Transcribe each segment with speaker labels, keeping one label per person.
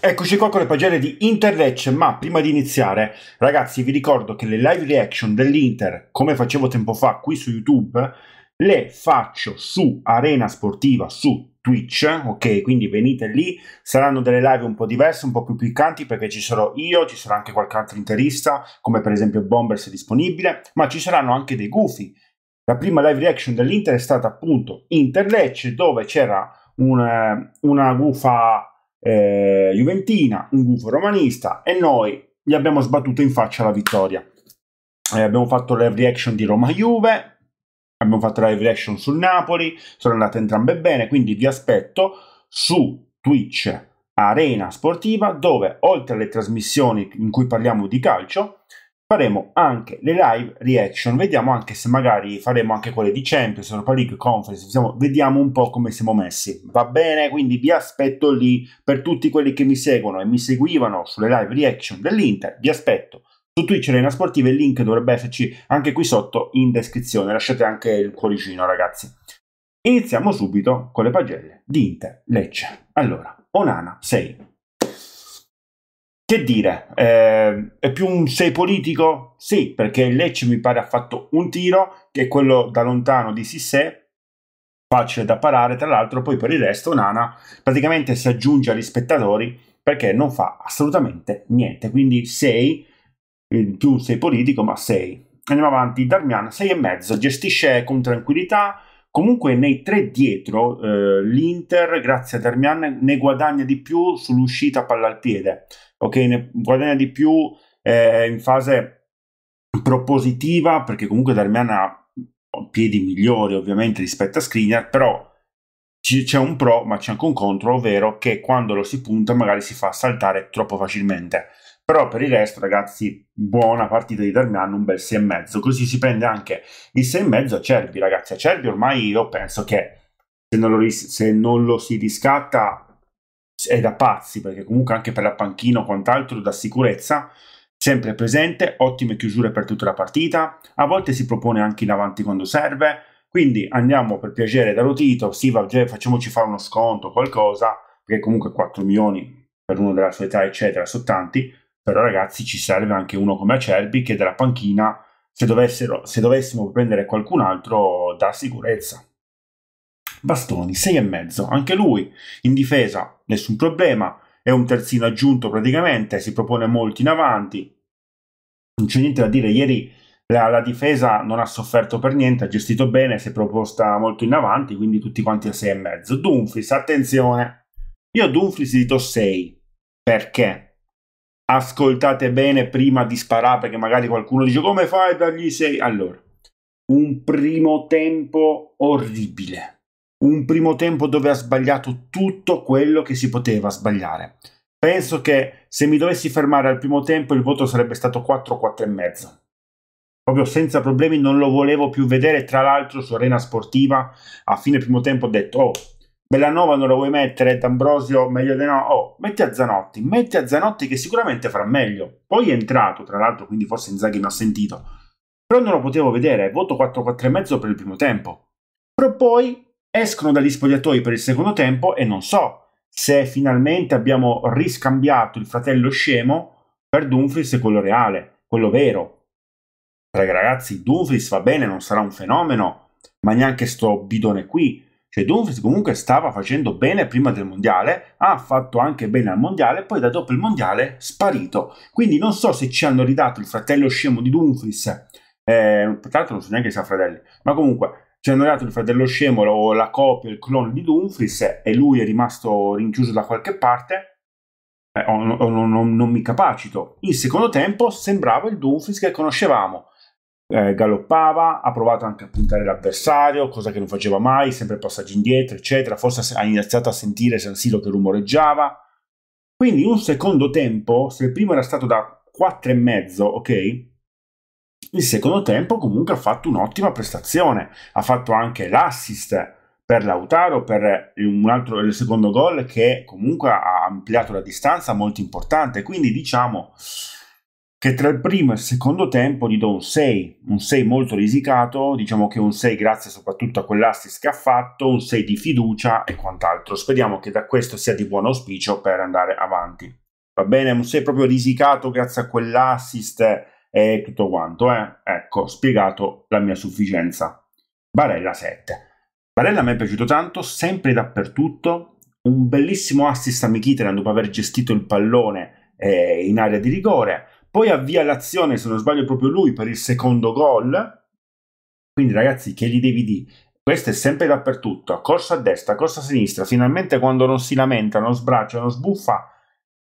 Speaker 1: Eccoci qua con le pagelle di Interlecce, ma prima di iniziare, ragazzi, vi ricordo che le live reaction dell'Inter, come facevo tempo fa qui su YouTube, le faccio su Arena Sportiva, su Twitch, ok? Quindi venite lì, saranno delle live un po' diverse, un po' più piccanti, perché ci sarò io, ci sarà anche qualche altro interista, come per esempio Bombers è disponibile, ma ci saranno anche dei gufi. La prima live reaction dell'Inter è stata appunto Interlecce, dove c'era una, una gufa eh, Juventina, un gufo romanista e noi gli abbiamo sbattuto in faccia la vittoria. Eh, abbiamo fatto la reaction di Roma Juve, abbiamo fatto la reaction sul Napoli, sono andate entrambe bene, quindi vi aspetto su Twitch Arena Sportiva dove oltre alle trasmissioni in cui parliamo di calcio faremo anche le live reaction, vediamo anche se magari faremo anche quelle di Champions, Europa League, Conference, insomma, vediamo un po' come siamo messi, va bene? Quindi vi aspetto lì per tutti quelli che mi seguono e mi seguivano sulle live reaction dell'Inter, vi aspetto su Twitch Arena Sportiva, il link dovrebbe esserci anche qui sotto in descrizione, lasciate anche il cuoricino ragazzi. Iniziamo subito con le pagelle di Inter Lecce. Allora, Onana 6, che dire, eh, è più un 6 politico? Sì, perché il Lecce mi pare ha fatto un tiro, che è quello da lontano di Sissé, facile da parare, tra l'altro poi per il resto Nana praticamente si aggiunge agli spettatori perché non fa assolutamente niente, quindi 6, più un 6 politico, ma 6. Andiamo avanti, Darmian mezzo, gestisce con tranquillità, comunque nei tre dietro eh, l'Inter, grazie a Darmian, ne guadagna di più sull'uscita palla al piede o che ne guadagna di più eh, in fase propositiva, perché comunque Darmian ha piedi migliori ovviamente rispetto a Skriniar, però c'è un pro ma c'è anche un contro, ovvero che quando lo si punta magari si fa saltare troppo facilmente. Però per il resto, ragazzi, buona partita di Darmian, un bel 6,5. Così si prende anche il 6,5 a Cerbi, ragazzi. A Cerbi ormai io penso che se non lo, se non lo si riscatta è da pazzi, perché comunque anche per la panchina o quant'altro, da sicurezza, sempre presente, ottime chiusure per tutta la partita, a volte si propone anche in avanti quando serve, quindi andiamo per piacere da Lotito, sì facciamoci fare uno sconto, qualcosa, perché comunque 4 milioni per uno della sua età eccetera sono tanti, però ragazzi ci serve anche uno come Acerbi che dalla panchina se, dovessero, se dovessimo prendere qualcun altro da sicurezza. Bastoni 6,5, anche lui in difesa, nessun problema, è un terzino aggiunto praticamente, si propone molto in avanti, non c'è niente da dire, ieri la, la, difesa non ha sofferto per niente, ha gestito bene, si è proposta molto in avanti, quindi tutti quanti a 6,5. Dumfries, attenzione, io a Dumfries dito 6, perché? Ascoltate bene prima di sparare, perché magari qualcuno dice come fai a dargli 6? Allora, un primo tempo orribile un primo tempo dove ha sbagliato tutto quello che si poteva sbagliare. Penso che se mi dovessi fermare al primo tempo il voto sarebbe stato 4 4,5. Proprio senza problemi non lo volevo più vedere, tra l'altro su Arena Sportiva a fine primo tempo ho detto "Oh, Bellanova non lo vuoi mettere, D'Ambrosio meglio di no, oh, metti a Zanotti, metti a Zanotti che sicuramente farà meglio". Poi è entrato, tra l'altro, quindi forse Inzaghi mi ha sentito. Però non lo potevo vedere, voto 4 4,5 per il primo tempo. Però poi escono dagli spogliatoi per il secondo tempo e non so se finalmente abbiamo riscambiato il fratello scemo per Dumfries quello reale, quello vero. Perché Ragazzi, Dumfries va bene, non sarà un fenomeno, ma neanche sto bidone qui. Cioè Dumfries comunque stava facendo bene prima del mondiale, ha fatto anche bene al mondiale, poi da dopo il mondiale sparito. Quindi non so se ci hanno ridato il fratello scemo di Dumfries, eh, tra l'altro non so neanche se ha fratelli, ma comunque ci cioè, hanno dato il fratello scemo o la copia, il clone di Dumfries e lui è rimasto rinchiuso da qualche parte, eh, o, o, o non, non, mi capacito. In secondo tempo sembrava il Dumfries che conoscevamo. Eh, galoppava, ha provato anche a puntare l'avversario, cosa che non faceva mai, sempre passaggi indietro, eccetera. Forse ha iniziato a sentire San Siro che rumoreggiava. Quindi in un secondo tempo, se il primo era stato da 4 e mezzo, ok? il secondo tempo comunque ha fatto un'ottima prestazione, ha fatto anche l'assist per Lautaro per altro, il secondo gol che comunque ha ampliato la distanza molto importante, quindi diciamo che tra il primo e il secondo tempo gli do un 6, un 6 molto risicato, diciamo che un 6 grazie soprattutto a quell'assist che ha fatto, un 6 di fiducia e quant'altro. Speriamo che da questo sia di buon auspicio per andare avanti. Va bene, un 6 proprio risicato grazie a quell'assist e tutto quanto. Eh? Ecco, spiegato la mia sufficienza. Barella 7. Barella mi è piaciuto tanto, sempre dappertutto. Un bellissimo assist a Michitarian dopo aver gestito il pallone eh, in area di rigore. Poi avvia l'azione, se non sbaglio, proprio lui per il secondo gol. Quindi, ragazzi, che gli devi dire? Questo è sempre dappertutto, corsa a destra, corsa a sinistra, finalmente quando non si lamenta, non sbraccia, non sbuffa,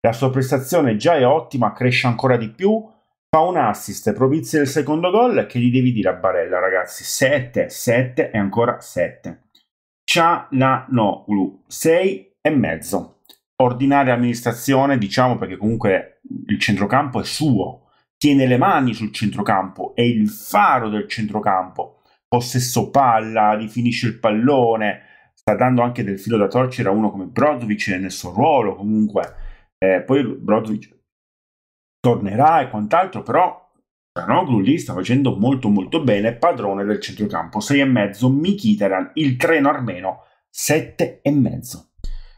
Speaker 1: la sua prestazione già è ottima, cresce ancora di più, fa un assist Provizia del secondo gol che gli devi dire a Barella ragazzi 7, 7 e ancora 7 Cialanoglu 6 e mezzo ordinaria amministrazione diciamo perché comunque il centrocampo è suo tiene le mani sul centrocampo è il faro del centrocampo possesso palla rifinisce il pallone sta dando anche del filo da torcere a uno come Brozovic nel suo ruolo comunque eh, poi Brozovic tornerà e quant'altro, però Ranoglu lì sta facendo molto molto bene, padrone del centrocampo, 6,5, Mikitaran, il treno armeno, 7,5.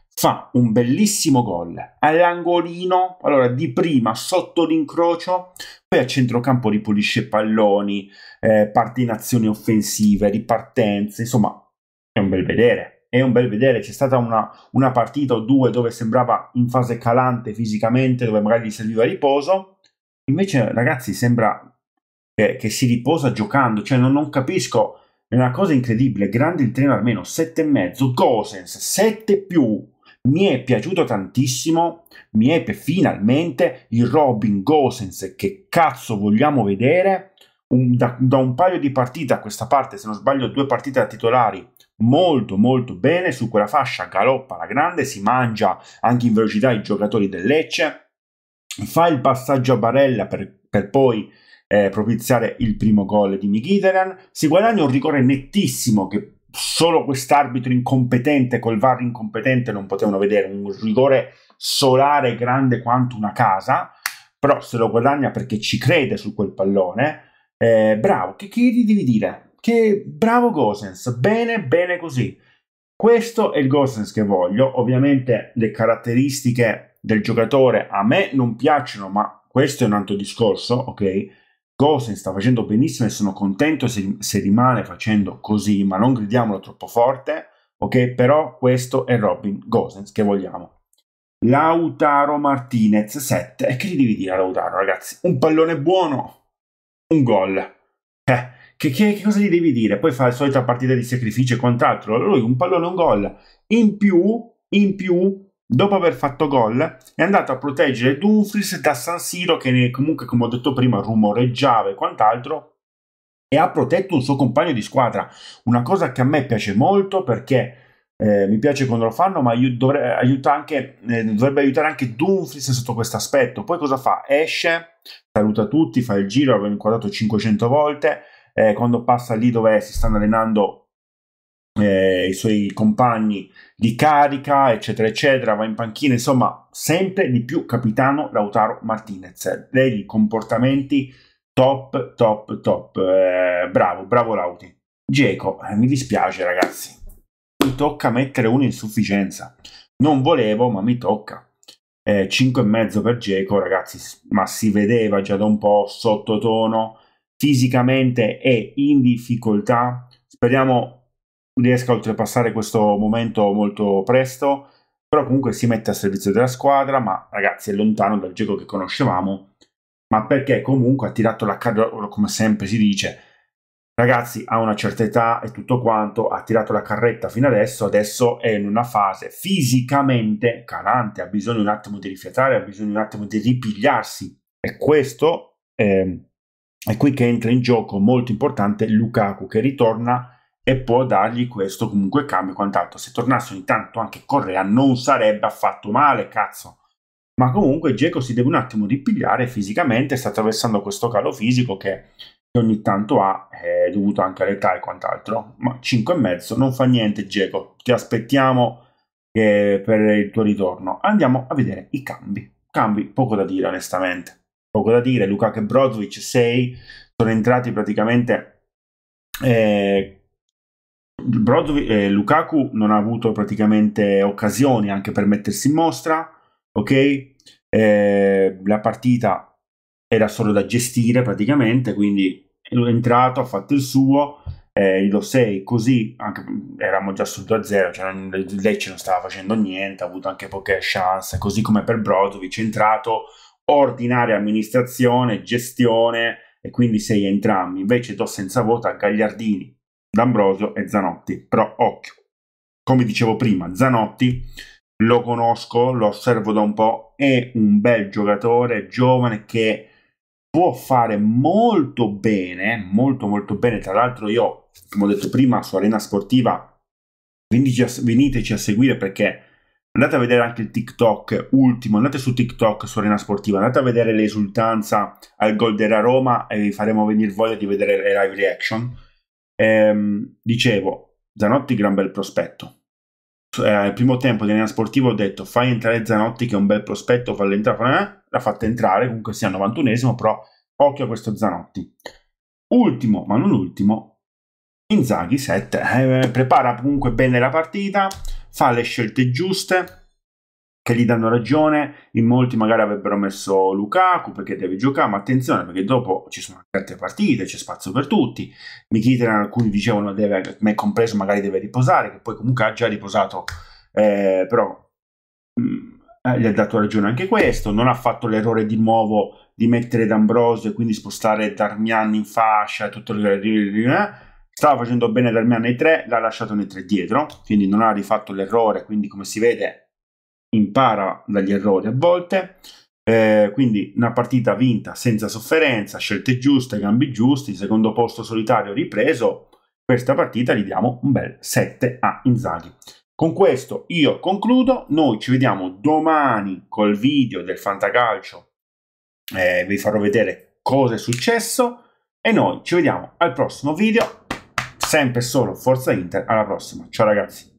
Speaker 1: Fa un bellissimo gol all'angolino, allora di prima sotto l'incrocio, poi a centrocampo ripulisce palloni, eh, parte in azioni offensive, ripartenze, insomma è un bel vedere è un bel vedere. C'è stata una, una partita o due dove sembrava in fase calante fisicamente, dove magari gli serviva riposo. Invece, ragazzi, sembra che, che si riposa giocando. Cioè, non, non, capisco. È una cosa incredibile. Grande il treno almeno e mezzo. Gosens 7 più. Mi è piaciuto tantissimo. Mi è finalmente il Robin Gosens. Che cazzo vogliamo vedere? Un, da, da, un paio di partite a questa parte, se non sbaglio, due partite da titolari molto molto bene su quella fascia, galoppa la grande, si mangia anche in velocità i giocatori del Lecce, fa il passaggio a Barella per, per poi eh, propiziare il primo gol di Mkhitaryan, si guadagna un rigore nettissimo che solo quest'arbitro incompetente, col VAR incompetente non potevano vedere, un rigore solare grande quanto una casa, però se lo guadagna perché ci crede su quel pallone, eh, bravo, che, che devi dire? che bravo Gosens, bene, bene così. Questo è il Gosens che voglio, ovviamente le caratteristiche del giocatore a me non piacciono, ma questo è un altro discorso, ok? Gosens sta facendo benissimo e sono contento se, se rimane facendo così, ma non gridiamolo troppo forte, ok? Però questo è Robin Gosens che vogliamo. Lautaro Martinez 7. E che gli devi dire a Lautaro, ragazzi? Un pallone buono, un gol. Eh, che, che, che, cosa gli devi dire? Poi fa la solita partita di sacrificio e quant'altro. lui un pallone, un gol. In più, in più, dopo aver fatto gol, è andato a proteggere Dumfries da San Siro, che ne, comunque, come ho detto prima, rumoreggiava e quant'altro, e ha protetto un suo compagno di squadra. Una cosa che a me piace molto perché eh, mi piace quando lo fanno, ma dovre, aiuta anche, eh, dovrebbe aiutare anche Dumfries sotto questo aspetto. Poi cosa fa? Esce, saluta tutti, fa il giro, aveva inquadrato 500 volte eh, quando passa lì dove si stanno allenando eh, i suoi compagni di carica, eccetera, eccetera, va in panchina, insomma, sempre di più capitano Lautaro Martinez. dei comportamenti top, top, top. Eh, bravo, bravo Lauti. Geco, eh, mi dispiace ragazzi, mi tocca mettere un'insufficienza. Non volevo, ma mi tocca. 5,5 eh, per Geco, ragazzi, ma si vedeva già da un po' sottotono fisicamente è in difficoltà. Speriamo riesca a oltrepassare questo momento molto presto, però comunque si mette a servizio della squadra, ma ragazzi è lontano dal gioco che conoscevamo, ma perché comunque ha tirato la carretta, come sempre si dice, ragazzi ha una certa età e tutto quanto, ha tirato la carretta fino adesso, adesso è in una fase fisicamente calante, ha bisogno un attimo di rifiatare, ha bisogno un attimo di ripigliarsi e questo... Eh, è qui che entra in gioco molto importante Lukaku che ritorna e può dargli questo comunque cambio quant'altro. Se tornasse ogni tanto anche Correa non sarebbe affatto male, cazzo. Ma comunque Geco si deve un attimo ripigliare fisicamente, sta attraversando questo calo fisico che ogni tanto ha, è eh, dovuto anche all'età e quant'altro. Ma 5,5 non fa niente Geco, ti aspettiamo eh, per il tuo ritorno. Andiamo a vedere i cambi. Cambi, poco da dire onestamente poco da dire, Lukaku e Brozovic 6, sono entrati praticamente... Eh, Brozovic, eh, Lukaku non ha avuto praticamente occasioni anche per mettersi in mostra, ok? Eh, la partita era solo da gestire praticamente, quindi è entrato, ha fatto il suo, eh, gli do 6, così anche, eravamo già sul 2-0, cioè non, Lecce non stava facendo niente, ha avuto anche poche chance, così come per Brozovic, è entrato ordinaria amministrazione, gestione e quindi sei entrambi. Invece do senza vota Gagliardini, D'Ambrosio e Zanotti. Però occhio, come dicevo prima, Zanotti lo conosco, lo osservo da un po', è un bel giocatore giovane che può fare molto bene, molto molto bene. Tra l'altro io, come ho detto prima, su Arena Sportiva, veniteci a seguire perché andate a vedere anche il TikTok ultimo, andate su TikTok su Arena Sportiva, andate a vedere l'esultanza al gol della Roma e vi faremo venire voglia di vedere le live reaction. Ehm, dicevo, Zanotti gran bel prospetto. Eh, al primo tempo di Arena Sportiva ho detto fai entrare Zanotti che è un bel prospetto, fallo entrare, eh, l'ha fatta entrare, comunque sia 91esimo, però occhio a questo Zanotti. Ultimo, ma non ultimo, Inzaghi 7, eh, prepara comunque bene la partita, fa le scelte giuste che gli danno ragione, in molti magari avrebbero messo Lukaku perché deve giocare, ma attenzione perché dopo ci sono anche altre partite, c'è spazio per tutti. Mkhitaryan alcuni dicevano deve, me compreso magari deve riposare, che poi comunque ha già riposato, eh, però mh, mm, eh, gli ha dato ragione anche questo, non ha fatto l'errore di nuovo di mettere D'Ambrosio e quindi spostare Darmian in fascia, e tutto il... Eh? stava facendo bene dal Milan nei 3, l'ha lasciato nei 3 dietro, quindi non ha rifatto l'errore, quindi come si vede impara dagli errori a volte, eh, quindi una partita vinta senza sofferenza, scelte giuste, cambi giusti, secondo posto solitario ripreso, questa partita gli diamo un bel 7 a Inzaghi. Con questo io concludo, noi ci vediamo domani col video del Fantacalcio, eh, vi farò vedere cosa è successo e noi ci vediamo al prossimo video sempre e solo Forza Inter, alla prossima, ciao ragazzi!